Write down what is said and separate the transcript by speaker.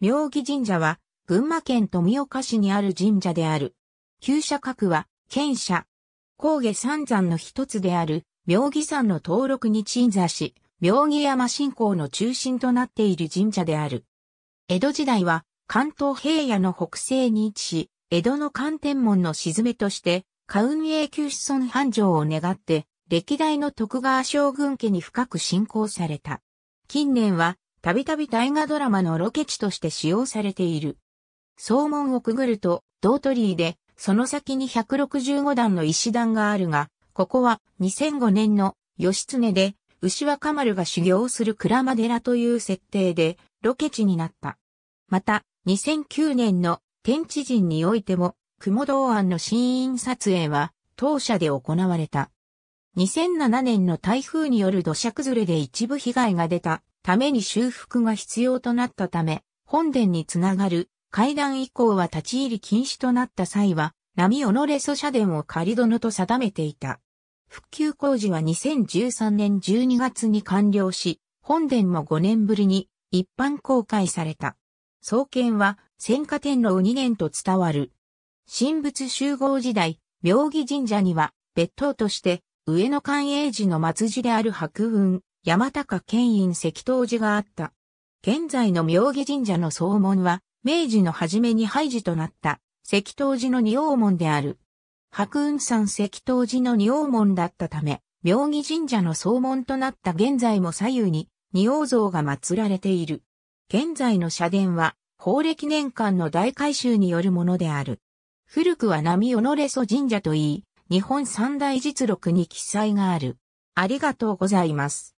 Speaker 1: 妙義
Speaker 2: 神社は、群馬県富岡市にある神社である。旧社格は、県社。高下三山の一つである、妙義山の登録に鎮座し、妙義山信仰の中心となっている神社である。江戸時代は、関東平野の北西に位置し、江戸の関天門の沈めとして、ウ運営旧子孫繁盛を願って、歴代の徳川将軍家に深く信仰された。近年は、たびたび大河ドラマのロケ地として使用されている。総門をくぐると、道鳥居で、その先に165段の石段があるが、ここは2005年の義経で、牛若丸が修行する倉間寺という設定で、ロケ地になった。また、2009年の天地人においても、雲道案の新員撮影は、当社で行われた。2007年の台風による土砂崩れで一部被害が出たために修復が必要となったため、本殿につながる階段以降は立ち入り禁止となった際は、波のレソ社殿を仮殿と定めていた。復旧工事は2013年12月に完了し、本殿も5年ぶりに一般公開された。創建は戦火天皇2年と伝わる。神仏集合時代、妙義神社には別当として上野寛永寺の末寺である白雲、山高県院石東寺があった。現在の妙義神社の総門は、明治の初めに廃寺となった石東寺の二王門である。白雲山石東寺の二王門だったため、妙義神社の総門となった現在も左右に二王像が祀られている。現在の社殿は、法暦年間の大改修によるものである。古くは波尾れそ神社といい、日本三大実録に記載がある。ありがとうございます。